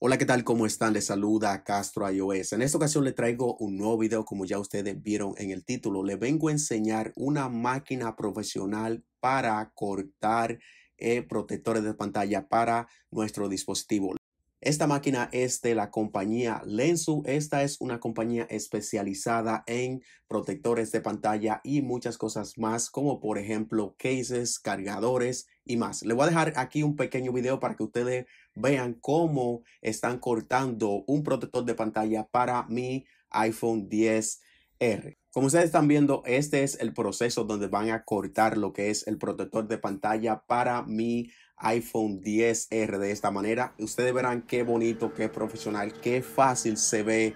Hola, ¿qué tal? ¿Cómo están? Les saluda Castro iOS. En esta ocasión le traigo un nuevo video, como ya ustedes vieron en el título. Le vengo a enseñar una máquina profesional para cortar eh, protectores de pantalla para nuestro dispositivo. Esta máquina es de la compañía Lensu. Esta es una compañía especializada en protectores de pantalla y muchas cosas más, como por ejemplo cases, cargadores, y más. Le voy a dejar aquí un pequeño video para que ustedes vean cómo están cortando un protector de pantalla para mi iPhone 10R. Como ustedes están viendo, este es el proceso donde van a cortar lo que es el protector de pantalla para mi iPhone 10R de esta manera. Ustedes verán qué bonito, qué profesional, qué fácil se ve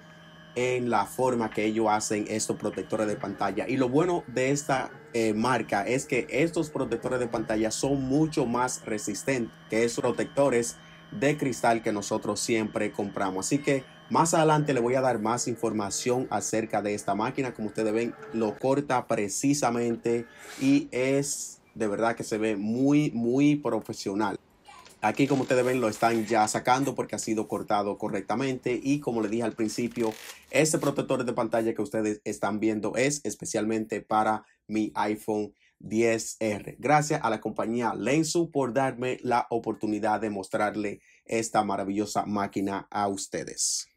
en la forma que ellos hacen estos protectores de pantalla. Y lo bueno de esta eh, marca es que estos protectores de pantalla son mucho más resistentes que esos protectores de cristal que nosotros siempre compramos. Así que más adelante le voy a dar más información acerca de esta máquina. Como ustedes ven, lo corta precisamente y es de verdad que se ve muy, muy profesional. Aquí, como ustedes ven, lo están ya sacando porque ha sido cortado correctamente. Y como le dije al principio, este protector de pantalla que ustedes están viendo es especialmente para mi iPhone 10R. Gracias a la compañía Lensu por darme la oportunidad de mostrarle esta maravillosa máquina a ustedes.